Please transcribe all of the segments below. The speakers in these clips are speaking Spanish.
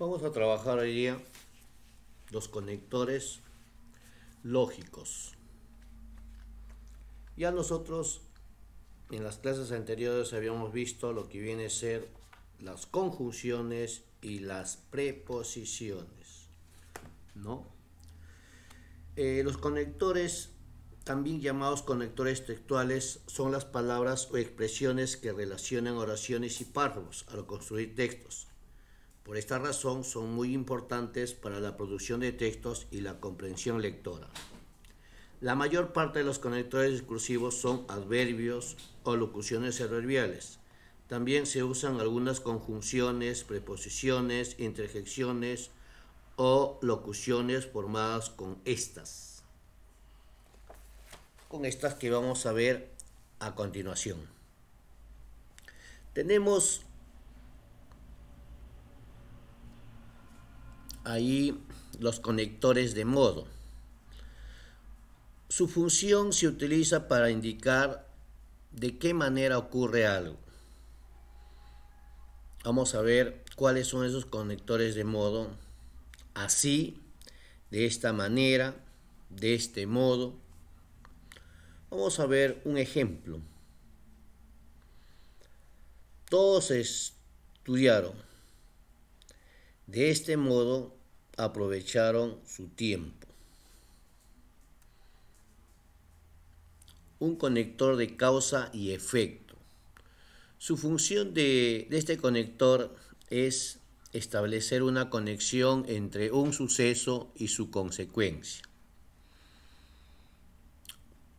Vamos a trabajar hoy día los conectores lógicos. Ya nosotros en las clases anteriores habíamos visto lo que viene a ser las conjunciones y las preposiciones. ¿No? Eh, los conectores, también llamados conectores textuales, son las palabras o expresiones que relacionan oraciones y párrafos al construir textos por esta razón son muy importantes para la producción de textos y la comprensión lectora. La mayor parte de los conectores discursivos son adverbios o locuciones adverbiales. También se usan algunas conjunciones, preposiciones, interjecciones o locuciones formadas con estas. Con estas que vamos a ver a continuación. Tenemos ahí los conectores de modo. Su función se utiliza para indicar de qué manera ocurre algo. Vamos a ver cuáles son esos conectores de modo. Así, de esta manera, de este modo. Vamos a ver un ejemplo. Todos estudiaron. De este modo aprovecharon su tiempo. Un conector de causa y efecto. Su función de, este conector es establecer una conexión entre un suceso y su consecuencia.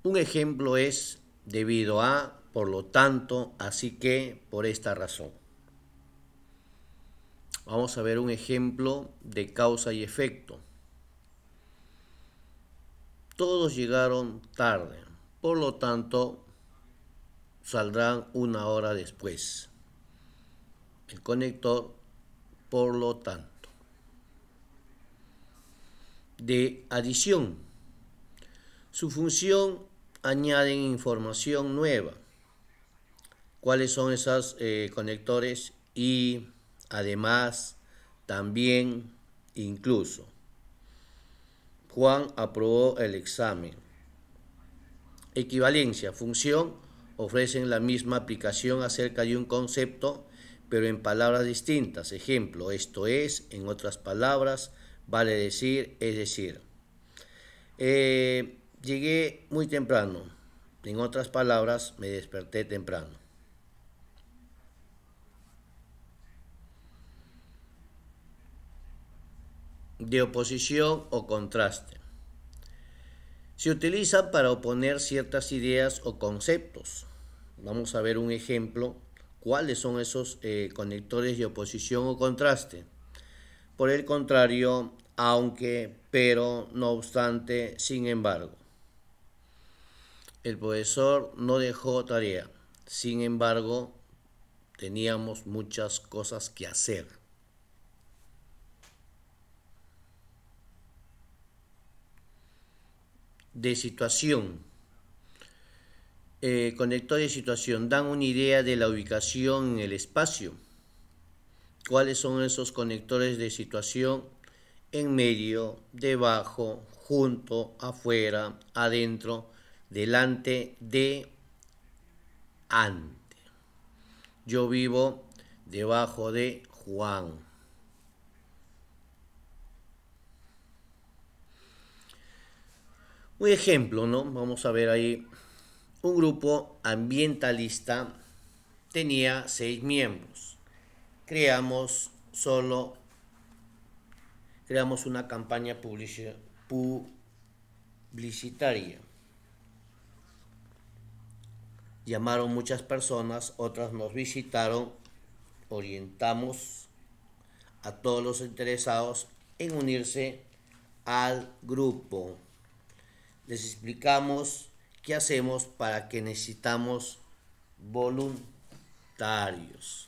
Un ejemplo es debido a, por lo tanto, así que, por esta razón. Vamos a ver un ejemplo de causa y efecto. Todos llegaron tarde, por lo tanto saldrán una hora después. El conector, por lo tanto. De adición. Su función añade información nueva. ¿Cuáles son esos eh, conectores y además, también, incluso. Juan aprobó el examen. Equivalencia, función, ofrecen la misma aplicación acerca de un concepto, pero en palabras distintas. Ejemplo, esto es, en otras palabras, vale decir, es decir. Eh, llegué muy temprano. En otras palabras, me desperté temprano. de oposición o contraste. Se utiliza para oponer ciertas ideas o conceptos. Vamos a ver un ejemplo. ¿Cuáles son esos eh, conectores de oposición o contraste? Por el contrario, aunque, pero, no obstante, sin embargo. El profesor no dejó tarea. Sin embargo, teníamos muchas cosas que hacer. de situación. Eh, conectores de situación dan una idea de la ubicación en el espacio. ¿Cuáles son esos conectores de situación? En medio, debajo, junto, afuera, adentro, delante, de, ante. Yo vivo debajo de Juan. Un ejemplo, ¿no? Vamos a ver ahí. Un grupo ambientalista tenía seis miembros. Creamos solo, creamos una campaña publicitaria. Llamaron muchas personas, otras nos visitaron, orientamos a todos los interesados en unirse al grupo les explicamos qué hacemos para que necesitamos voluntarios.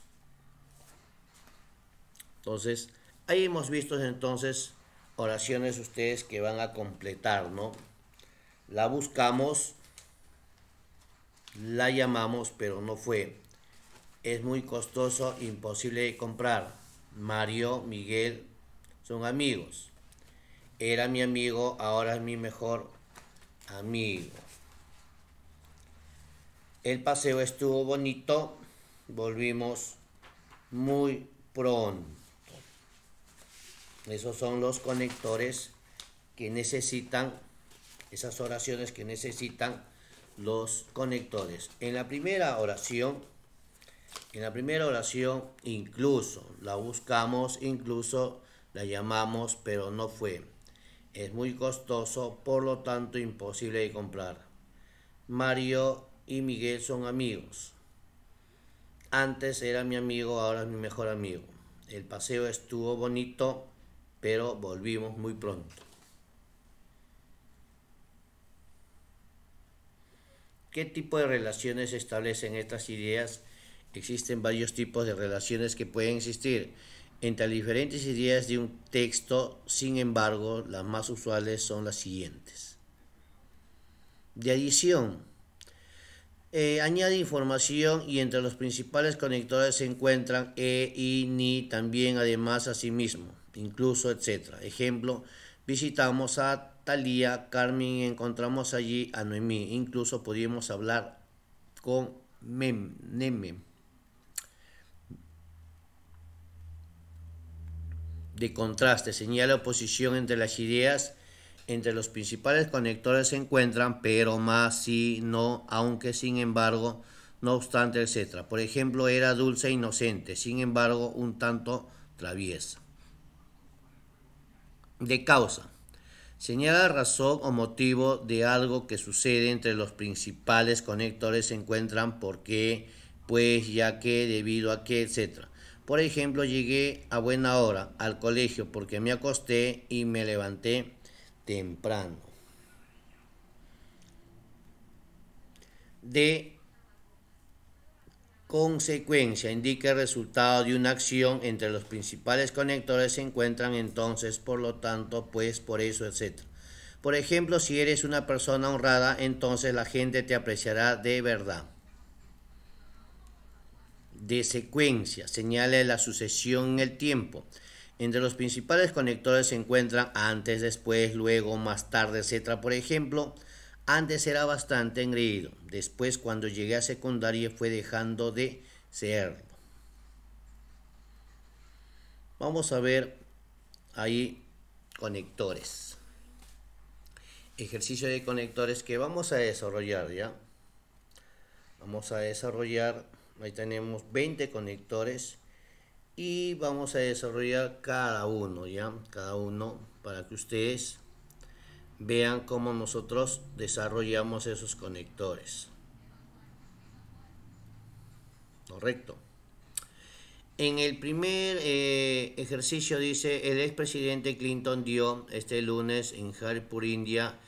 Entonces, ahí hemos visto entonces oraciones ustedes que van a completar, ¿no? La buscamos, la llamamos, pero no fue. Es muy costoso, imposible de comprar. Mario, Miguel, son amigos. Era mi amigo, ahora es mi mejor amigo. El paseo estuvo bonito, volvimos muy pronto. Esos son los conectores que necesitan, esas oraciones que necesitan los conectores. En la primera oración, en la primera oración incluso, la buscamos, incluso la llamamos, pero no fue es muy costoso, por lo tanto imposible de comprar. Mario y Miguel son amigos. Antes era mi amigo, ahora es mi mejor amigo. El paseo estuvo bonito, pero volvimos muy pronto. ¿Qué tipo de relaciones establecen estas ideas? Existen varios tipos de relaciones que pueden existir. Entre las diferentes ideas de un texto, sin embargo, las más usuales son las siguientes. De adición. Eh, añade información y entre los principales conectores se encuentran e, i, ni, también, además, a sí incluso, etc. Ejemplo, visitamos a Talía, Carmen, encontramos allí a Noemí. Incluso podríamos hablar con Mem, de contraste señala oposición entre las ideas entre los principales conectores se encuentran, pero más, si no, aunque, sin embargo, no obstante, etc. Por ejemplo, era dulce e inocente, sin embargo, un tanto traviesa. De causa. Señala razón o motivo de algo que sucede entre los principales conectores se encuentran, por qué, pues, ya que, debido a qué, etcétera. Por ejemplo, llegué a buena hora al colegio porque me acosté y me levanté temprano. De consecuencia indica el resultado de una acción entre los principales conectores se encuentran entonces, por lo tanto, pues, por eso, etc. Por ejemplo, si eres una persona honrada, entonces la gente te apreciará de verdad de secuencia señala la sucesión en el tiempo. Entre los principales conectores se encuentran antes, después, luego, más tarde, etc. Por ejemplo, antes era bastante engreído. Después, cuando llegué a secundaria, fue dejando de serlo. Vamos a ver ahí conectores. Ejercicio de conectores que vamos a desarrollar, ¿ya? Vamos a desarrollar Ahí tenemos 20 conectores y vamos a desarrollar cada uno, ¿ya? Cada uno para que ustedes vean cómo nosotros desarrollamos esos conectores. Correcto. En el primer eh, ejercicio dice, el expresidente Clinton dio este lunes en Haripur, India,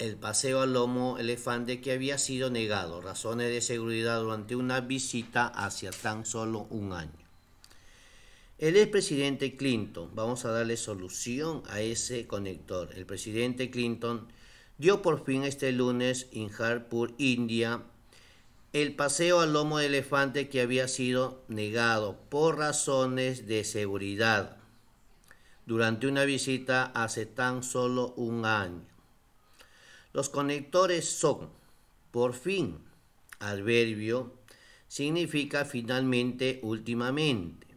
el paseo al lomo elefante que había sido negado, razones de seguridad durante una visita hacia tan solo un año. El expresidente Clinton, vamos a darle solución a ese conector. El presidente Clinton dio por fin este lunes en Harpur, India, el paseo al lomo elefante que había sido negado por razones de seguridad durante una visita hace tan solo un año. Los conectores son, por fin, adverbio, significa finalmente, últimamente.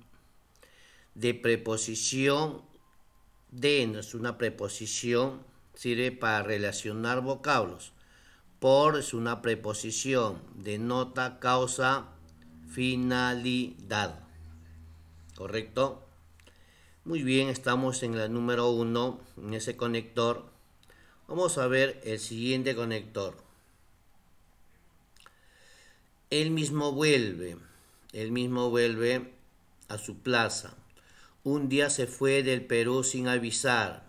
De preposición, de no es una preposición, sirve para relacionar vocablos. Por es una preposición, denota causa, finalidad. ¿Correcto? Muy bien, estamos en la número uno, en ese conector Vamos a ver el siguiente conector. Él mismo vuelve, él mismo vuelve a su plaza. Un día se fue del Perú sin avisar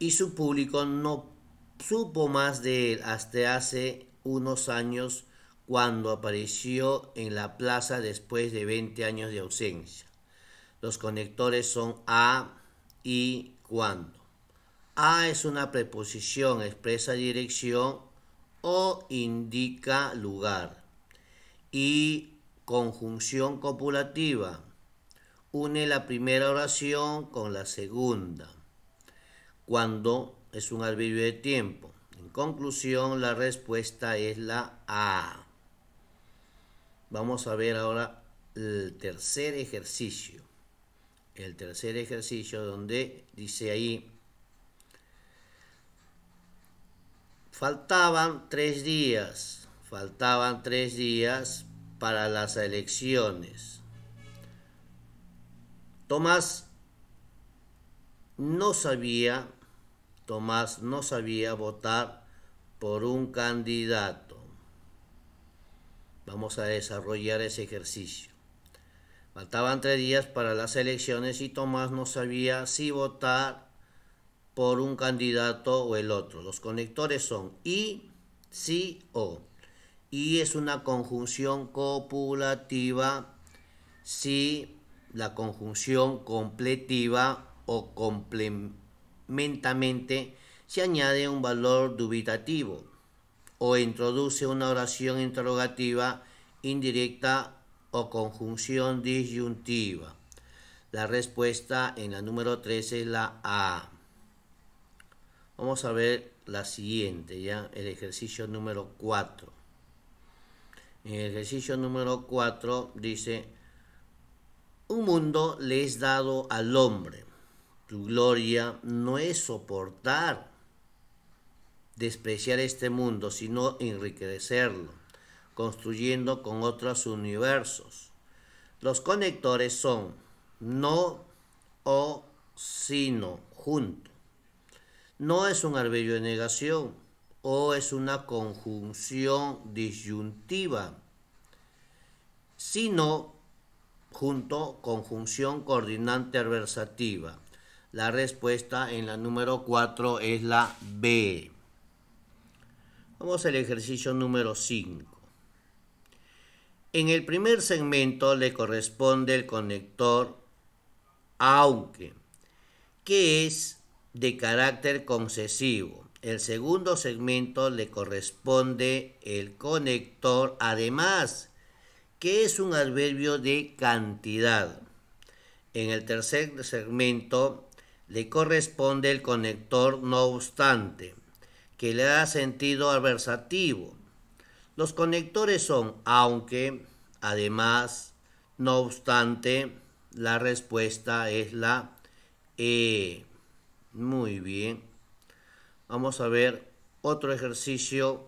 y su público no supo más de él hasta hace unos años cuando apareció en la plaza después de 20 años de ausencia. Los conectores son a y cuando. A es una preposición, expresa dirección o indica lugar. Y conjunción copulativa, une la primera oración con la segunda, cuando es un adverbio de tiempo. En conclusión, la respuesta es la A. Vamos a ver ahora el tercer ejercicio. El tercer ejercicio donde dice ahí Faltaban tres días, faltaban tres días para las elecciones. Tomás no sabía, Tomás no sabía votar por un candidato. Vamos a desarrollar ese ejercicio. Faltaban tres días para las elecciones y Tomás no sabía si votar por un candidato o el otro. Los conectores son I, sí o. Y es una conjunción copulativa si la conjunción completiva o complementamente se añade un valor dubitativo o introduce una oración interrogativa indirecta o conjunción disyuntiva. La respuesta en la número 13 es la A. Vamos a ver la siguiente, ya, el ejercicio número 4. En el ejercicio número 4 dice, un mundo le es dado al hombre. Tu gloria no es soportar, despreciar este mundo, sino enriquecerlo, construyendo con otros universos. Los conectores son no o sino juntos no es un arbello de negación o es una conjunción disyuntiva, sino junto conjunción coordinante adversativa. La respuesta en la número 4 es la B. Vamos al ejercicio número 5. En el primer segmento le corresponde el conector aunque, que es de carácter concesivo. El segundo segmento le corresponde el conector además, que es un adverbio de cantidad. En el tercer segmento le corresponde el conector no obstante, que le da sentido adversativo. Los conectores son aunque, además, no obstante, la respuesta es la E. Muy bien. Vamos a ver otro ejercicio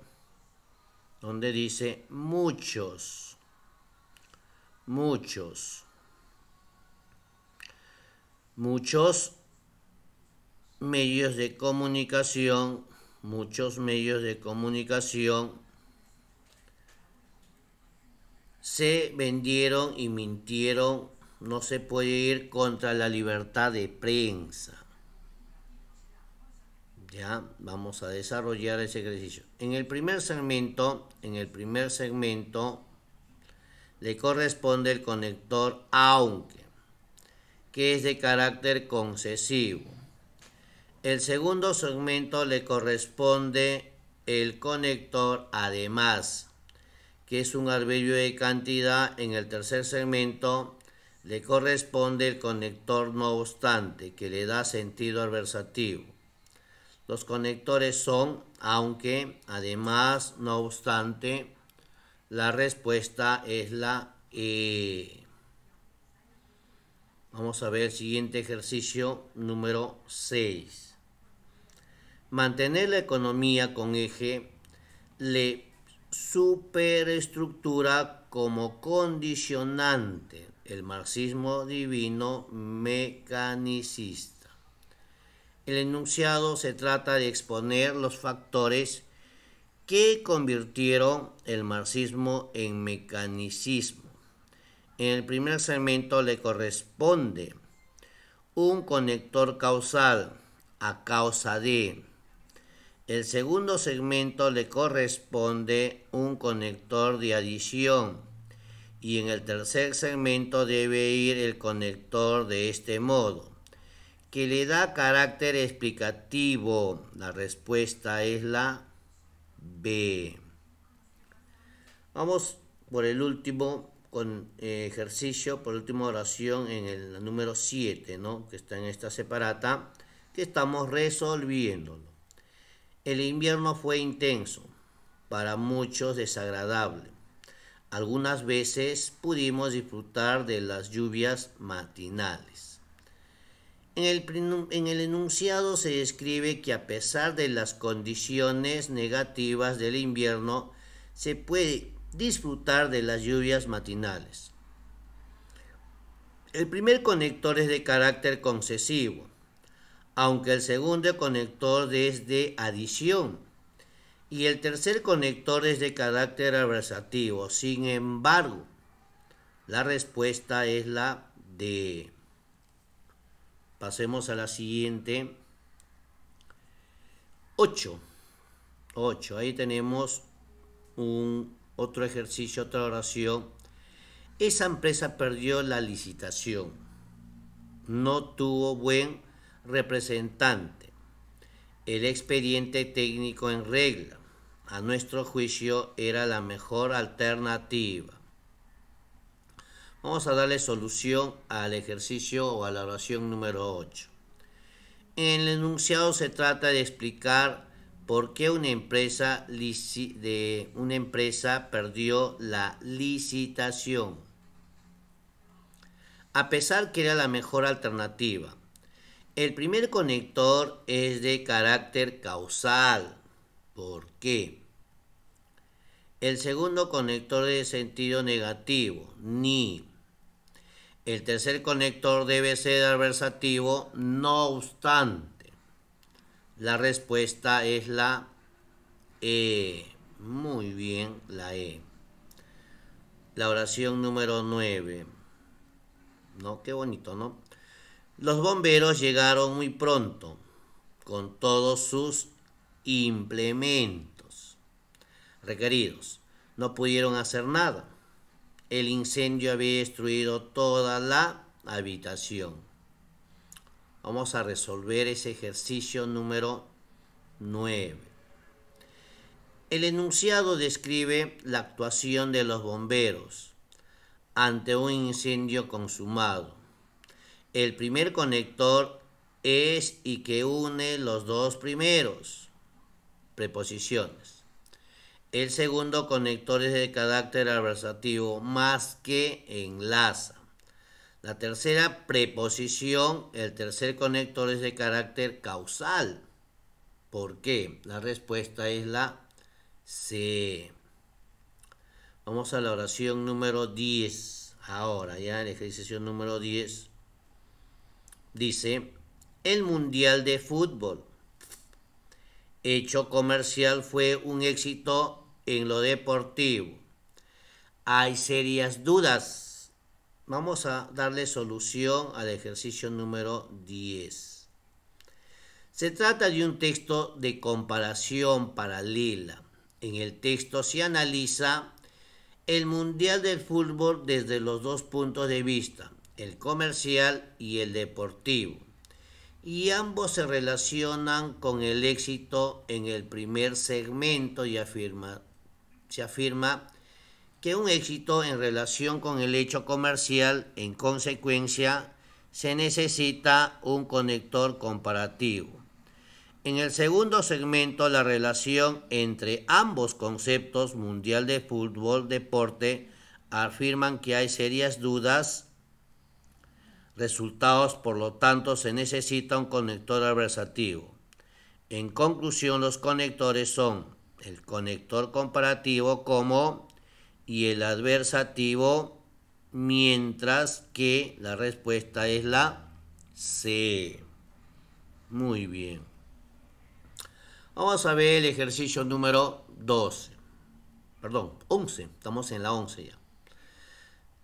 donde dice muchos. Muchos. Muchos medios de comunicación, muchos medios de comunicación se vendieron y mintieron. No se puede ir contra la libertad de prensa. Ya vamos a desarrollar ese ejercicio. En el primer segmento, en el primer segmento le corresponde el conector aunque, que es de carácter concesivo. El segundo segmento le corresponde el conector además, que es un arbello de cantidad. En el tercer segmento le corresponde el conector no obstante, que le da sentido adversativo. Los conectores son, aunque, además, no obstante, la respuesta es la E. Vamos a ver el siguiente ejercicio número 6. Mantener la economía con eje le superestructura como condicionante el marxismo divino mecanicista. El enunciado se trata de exponer los factores que convirtieron el marxismo en mecanicismo. En el primer segmento le corresponde un conector causal a causa de. El segundo segmento le corresponde un conector de adición y en el tercer segmento debe ir el conector de este modo que le da carácter explicativo. La respuesta es la B. Vamos por el último con eh, ejercicio, por última oración en el número 7, ¿no? que está en esta separata, que estamos resolviéndolo. El invierno fue intenso, para muchos desagradable. Algunas veces pudimos disfrutar de las lluvias matinales. En el, enunciado se describe que a pesar de las condiciones negativas del invierno, se puede disfrutar de las lluvias matinales. El primer conector es de carácter concesivo, aunque el segundo conector es de adición y el tercer conector es de carácter adversativo. Sin embargo, la respuesta es la de... Pasemos a la siguiente. 8. 8. Ahí tenemos un, otro ejercicio, otra oración. Esa empresa perdió la licitación. No tuvo buen representante. El expediente técnico en regla, a nuestro juicio, era la mejor alternativa. Vamos a darle solución al ejercicio o a la oración número 8. En el enunciado se trata de explicar por qué una empresa, de una empresa perdió la licitación. A pesar que era la mejor alternativa. El primer conector es de carácter causal. ¿Por qué? El segundo conector es de sentido negativo, ni el tercer conector debe ser adversativo, no obstante. La respuesta es la E. Muy bien, la E. La oración número 9. ¿No? Qué bonito, ¿no? Los bomberos llegaron muy pronto con todos sus implementos requeridos. No pudieron hacer nada el incendio había destruido toda la habitación. Vamos a resolver ese ejercicio número 9. El enunciado describe la actuación de los bomberos ante un incendio consumado. El primer conector es y que une los dos primeros. Preposiciones. El segundo conector es de carácter adversativo más que enlaza. La tercera preposición, el tercer conector es de carácter causal. ¿Por qué? La respuesta es la C. Vamos a la oración número 10. Ahora, ya el ejercicio número 10. Dice, el Mundial de Fútbol. Hecho comercial fue un éxito en lo deportivo. Hay serias dudas. Vamos a darle solución al ejercicio número 10. Se trata de un texto de comparación paralela. En el texto se analiza el Mundial del Fútbol desde los dos puntos de vista, el comercial y el deportivo, y ambos se relacionan con el éxito en el primer segmento y afirma se afirma que un éxito en relación con el hecho comercial, en consecuencia, se necesita un conector comparativo. En el segundo segmento, la relación entre ambos conceptos, mundial de fútbol, deporte, afirman que hay serias dudas, resultados, por lo tanto, se necesita un conector adversativo. En conclusión, los conectores son el conector comparativo como y el adversativo, mientras que la respuesta es la C. Muy bien. Vamos a ver el ejercicio número 12. Perdón, 11. Estamos en la 11 ya.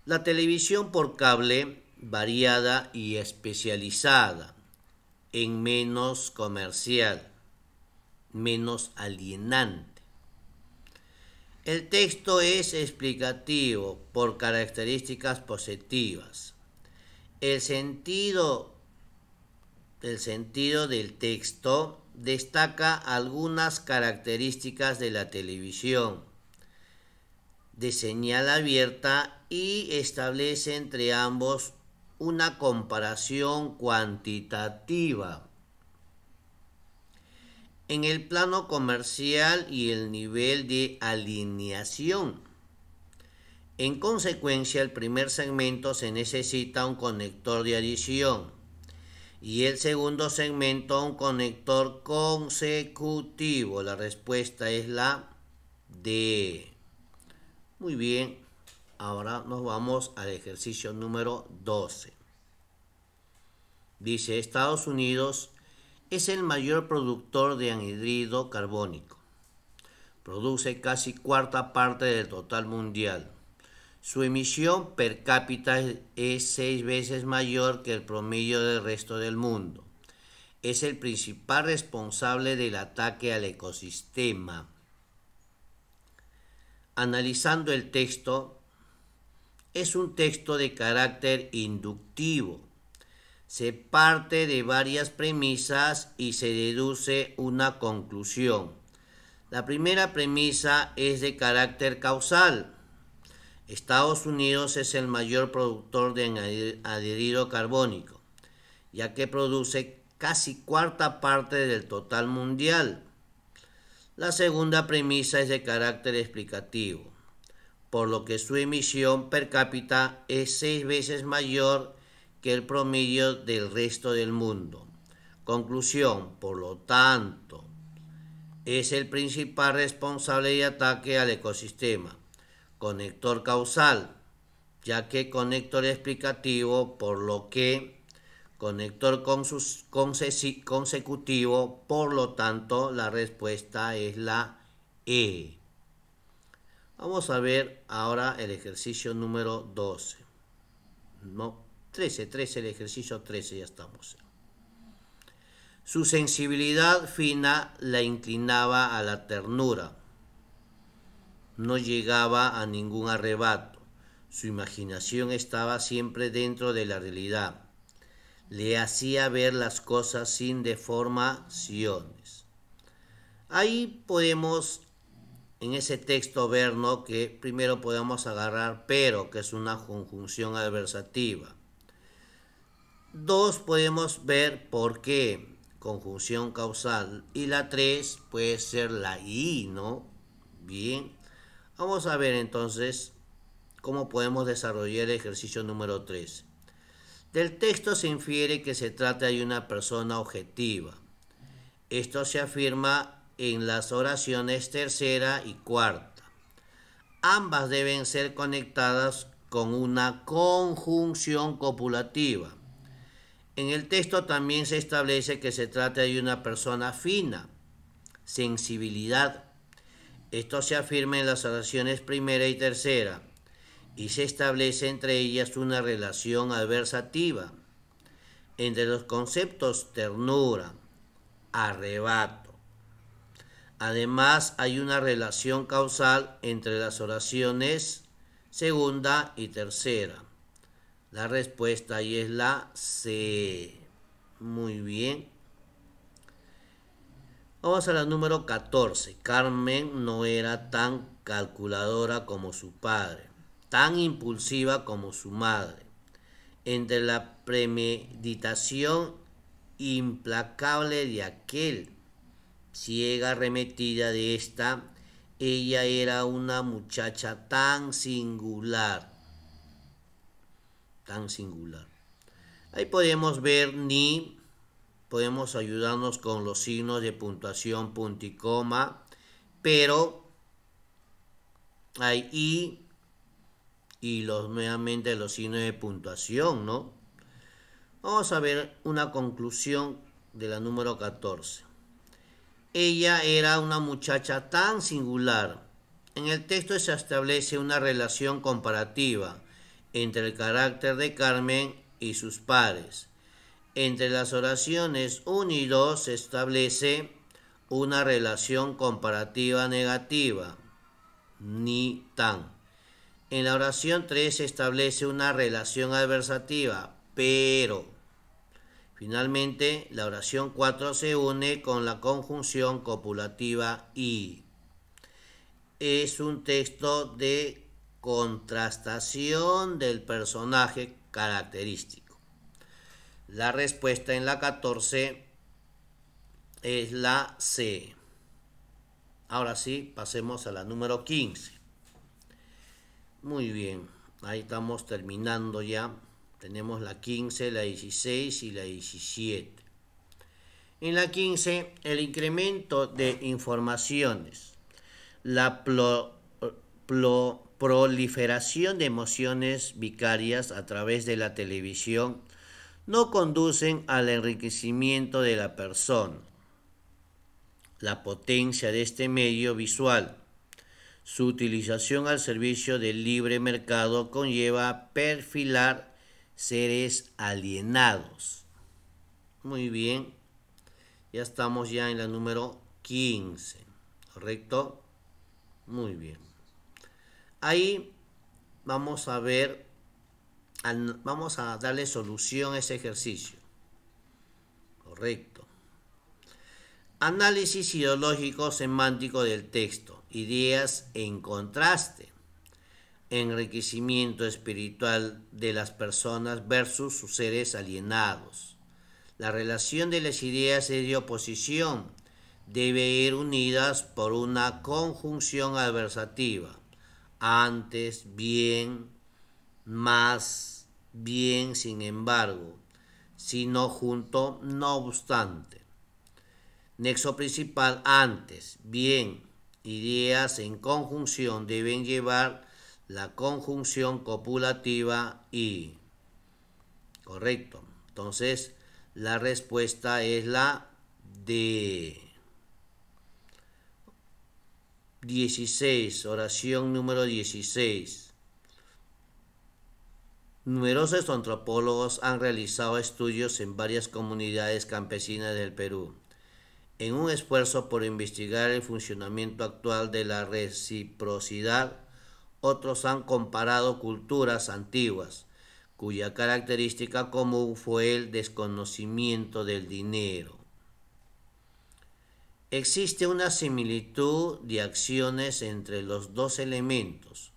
La televisión por cable variada y especializada en menos comercial menos alienante. El texto es explicativo por características positivas. El sentido, sentido del texto destaca algunas características de la televisión de señal abierta y establece entre ambos una comparación cuantitativa en el plano comercial y el nivel de alineación. En consecuencia, el primer segmento se necesita un conector de adición y el segundo segmento un conector consecutivo. La respuesta es la D. Muy bien, ahora nos vamos al ejercicio número 12. Dice, Estados Unidos es el mayor productor de anhidrido carbónico. Produce casi cuarta parte del total mundial. Su emisión per cápita es seis veces mayor que el promedio del resto del mundo. Es el principal responsable del ataque al ecosistema. Analizando el texto, es un texto de carácter inductivo se parte de varias premisas y se deduce una conclusión. La primera premisa es de carácter causal. Estados Unidos es el mayor productor de adherido carbónico, ya que produce casi cuarta parte del total mundial. La segunda premisa es de carácter explicativo, por lo que su emisión per cápita es seis veces mayor que el promedio del resto del mundo. Conclusión, por lo tanto, es el principal responsable de ataque al ecosistema. Conector causal, ya que conector explicativo, por lo que conector consecutivo, por lo tanto, la respuesta es la E. Vamos a ver ahora el ejercicio número 12. No. 13, 13, el ejercicio 13, ya estamos. Su sensibilidad fina la inclinaba a la ternura. No llegaba a ningún arrebato. Su imaginación estaba siempre dentro de la realidad. Le hacía ver las cosas sin deformaciones. Ahí podemos, en ese texto, ver ¿no? que primero podemos agarrar pero, que es una conjunción adversativa Dos podemos ver por qué conjunción causal y la 3 puede ser la I, ¿no? Bien, vamos a ver entonces cómo podemos desarrollar el ejercicio número 3. Del texto se infiere que se trata de una persona objetiva. Esto se afirma en las oraciones tercera y cuarta. Ambas deben ser conectadas con una conjunción copulativa. En el texto también se establece que se trata de una persona fina, sensibilidad. Esto se afirma en las oraciones primera y tercera y se establece entre ellas una relación adversativa entre los conceptos ternura, arrebato. Además hay una relación causal entre las oraciones segunda y tercera. La respuesta ahí es la C. Muy bien. Vamos a la número 14. Carmen no era tan calculadora como su padre, tan impulsiva como su madre. Entre la premeditación implacable de aquel, ciega arremetida de esta, ella era una muchacha tan singular tan singular. Ahí podemos ver ni, podemos ayudarnos con los signos de puntuación, punto y coma, pero hay y... y los, nuevamente los signos de puntuación, ¿no? Vamos a ver una conclusión de la número 14. Ella era una muchacha tan singular. En el texto se establece una relación comparativa entre el carácter de Carmen y sus padres, Entre las oraciones 1 y 2 se establece una relación comparativa negativa, ni tan. En la oración 3 se establece una relación adversativa, pero. Finalmente, la oración 4 se une con la conjunción copulativa y. Es un texto de contrastación del personaje característico. La respuesta en la 14 es la C. Ahora sí, pasemos a la número 15. Muy bien, ahí estamos terminando ya. Tenemos la 15, la 16 y la 17. En la 15, el incremento de informaciones. La, proliferación de emociones vicarias a través de la televisión no conducen al enriquecimiento de la persona. La potencia de este medio visual, su utilización al servicio del libre mercado conlleva perfilar seres alienados. Muy bien, ya estamos ya en la número 15, ¿correcto? Muy bien. Ahí vamos a ver, vamos a darle solución a ese ejercicio. Correcto. Análisis ideológico semántico del texto. Ideas en contraste. Enriquecimiento espiritual de las personas versus sus seres alienados. La relación de las ideas es de oposición. Debe ir unidas por una conjunción adversativa antes, bien, más, bien, sin embargo, sino junto, no obstante. Nexo principal, antes, bien, ideas en conjunción deben llevar la conjunción copulativa y. Correcto. Entonces, la respuesta es la de... 16, oración número 16. Numerosos antropólogos han realizado estudios en varias comunidades campesinas del Perú, en un esfuerzo por investigar el funcionamiento actual de la reciprocidad. Otros han comparado culturas antiguas, cuya característica común fue el desconocimiento del dinero. Existe una similitud de acciones entre los dos elementos.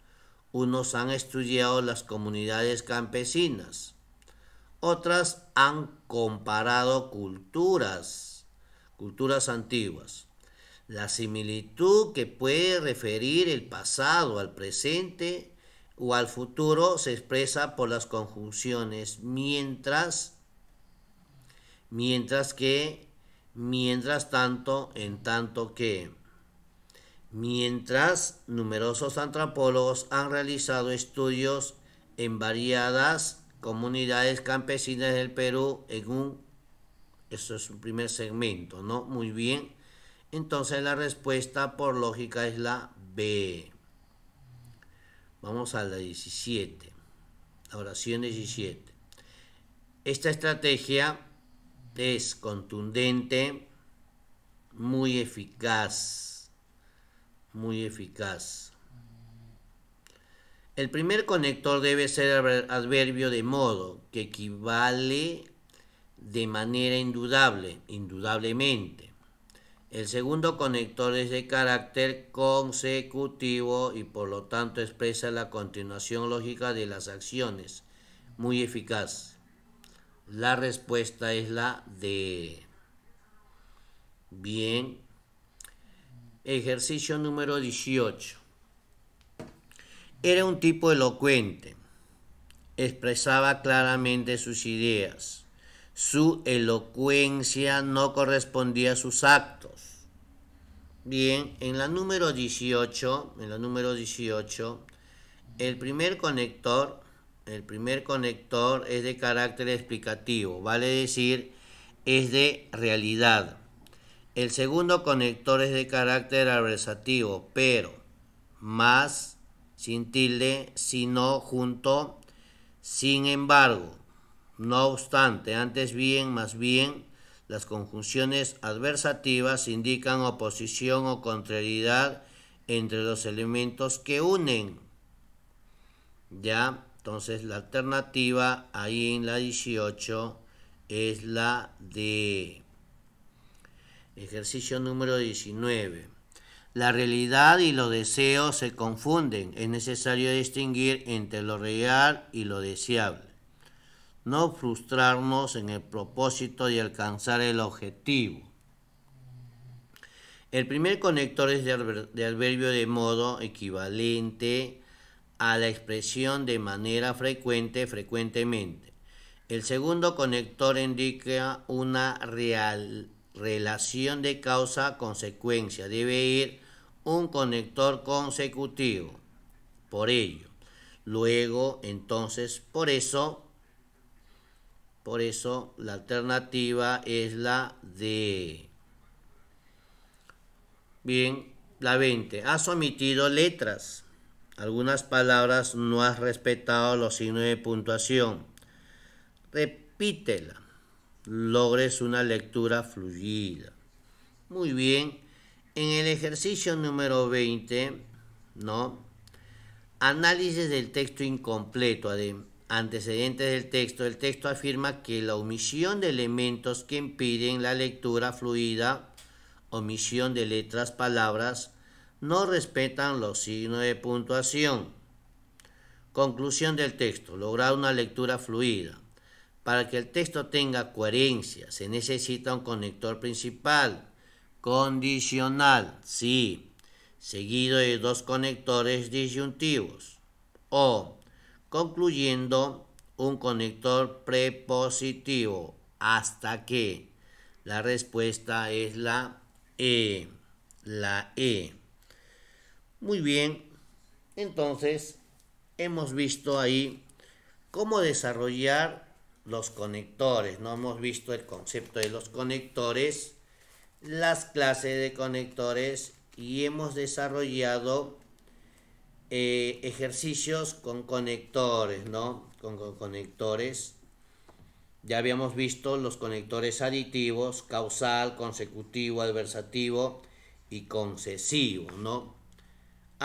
Unos han estudiado las comunidades campesinas, otras han comparado culturas, culturas antiguas. La similitud que puede referir el pasado al presente o al futuro se expresa por las conjunciones mientras mientras que Mientras tanto, en tanto que, mientras numerosos antropólogos han realizado estudios en variadas comunidades campesinas del Perú en un, eso es un primer segmento, ¿no? Muy bien. Entonces la respuesta por lógica es la B. Vamos a la 17. La oración 17. Esta estrategia es contundente, muy eficaz, muy eficaz. El primer conector debe ser adverbio de modo, que equivale de manera indudable, indudablemente. El segundo conector es de carácter consecutivo y por lo tanto expresa la continuación lógica de las acciones, muy eficaz. La respuesta es la de... Bien. Ejercicio número 18. Era un tipo elocuente. Expresaba claramente sus ideas. Su elocuencia no correspondía a sus actos. Bien, en la número 18, en la número 18, el primer conector el primer conector es de carácter explicativo, vale decir, es de realidad. El segundo conector es de carácter adversativo, pero más, sin tilde, sino, junto, sin embargo. No obstante, antes bien, más bien, las conjunciones adversativas indican oposición o contrariedad entre los elementos que unen. ¿Ya? Entonces la alternativa ahí en la 18 es la de Ejercicio número 19. La realidad y los deseos se confunden. Es necesario distinguir entre lo real y lo deseable. No frustrarnos en el propósito de alcanzar el objetivo. El primer conector es de adverbio de modo equivalente a la expresión de manera frecuente frecuentemente. El segundo conector indica una real relación de causa-consecuencia. Debe ir un conector consecutivo. Por ello. Luego, entonces, por eso, por eso la alternativa es la de Bien, la 20. ha sometido letras algunas palabras no has respetado los signos de puntuación. Repítela. Logres una lectura fluida. Muy bien. En el ejercicio número 20, ¿no? Análisis del texto incompleto, antecedentes del texto. El texto afirma que la omisión de elementos que impiden la lectura fluida, omisión de letras, palabras, no respetan los signos de puntuación. Conclusión del texto. Lograr una lectura fluida. Para que el texto tenga coherencia, se necesita un conector principal, condicional, sí, seguido de dos conectores disyuntivos, o, concluyendo, un conector prepositivo, hasta que la respuesta es la E, la E. Muy bien, entonces hemos visto ahí cómo desarrollar los conectores, ¿no? Hemos visto el concepto de los conectores, las clases de conectores y hemos desarrollado eh, ejercicios con conectores, ¿no? con conectores. Ya habíamos visto los conectores aditivos, causal, consecutivo, adversativo y concesivo, ¿no?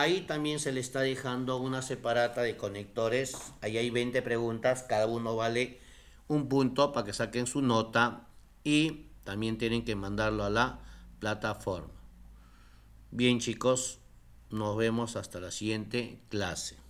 Ahí también se le está dejando una separata de conectores. Ahí hay 20 preguntas, cada uno vale un punto para que saquen su nota y también tienen que mandarlo a la plataforma. Bien chicos, nos vemos hasta la siguiente clase.